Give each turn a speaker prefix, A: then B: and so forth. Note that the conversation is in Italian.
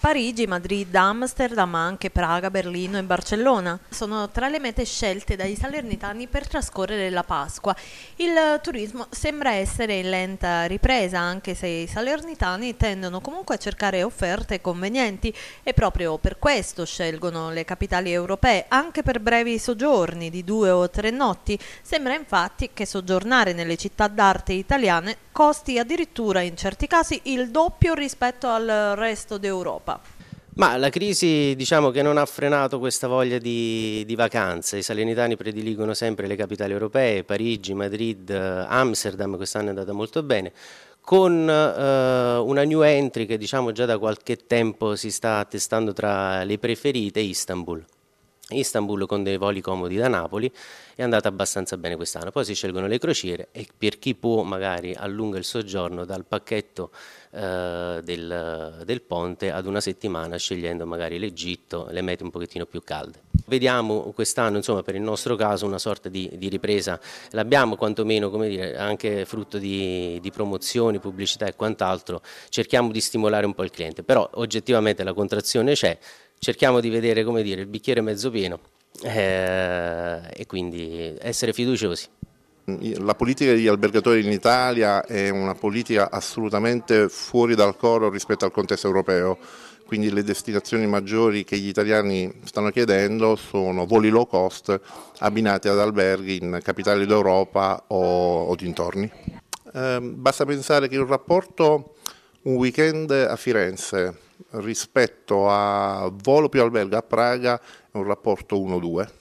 A: Parigi, Madrid, Amsterdam, ma anche Praga, Berlino e Barcellona sono tra le mete scelte dai salernitani per trascorrere la Pasqua. Il turismo sembra essere in lenta ripresa, anche se i salernitani tendono comunque a cercare offerte convenienti e proprio per questo scelgono le capitali europee, anche per brevi soggiorni di due o tre notti. Sembra infatti che soggiornare nelle città d'arte italiane costi addirittura in certi casi il doppio rispetto al resto d'Europa.
B: Ma la crisi diciamo che non ha frenato questa voglia di, di, vacanze, i salenitani prediligono sempre le capitali europee, Parigi, Madrid, eh, Amsterdam, quest'anno è andata molto bene, con eh, una new entry che diciamo già da qualche tempo si sta attestando tra le preferite, Istanbul. Istanbul con dei voli comodi da Napoli è andata abbastanza bene quest'anno. Poi si scelgono le crociere e per chi può magari allunga il soggiorno dal pacchetto eh, del, del, ponte ad una settimana scegliendo magari l'Egitto, le mete un pochettino più calde. Vediamo quest'anno insomma per il nostro caso una sorta di, di ripresa, l'abbiamo quantomeno come dire, anche frutto di, di promozioni, pubblicità e quant'altro, cerchiamo di stimolare un po' il cliente, però oggettivamente la contrazione c'è, cerchiamo di vedere come dire, il bicchiere mezzo pieno eh, e quindi essere fiduciosi.
C: La politica degli albergatori in Italia è una politica assolutamente fuori dal coro rispetto al contesto europeo, quindi le destinazioni maggiori che gli italiani stanno chiedendo sono voli low cost abbinati ad alberghi in capitali d'Europa o, o dintorni. Eh, basta pensare che un rapporto un weekend a Firenze rispetto a Volo più Alberga a Praga è un rapporto 1-2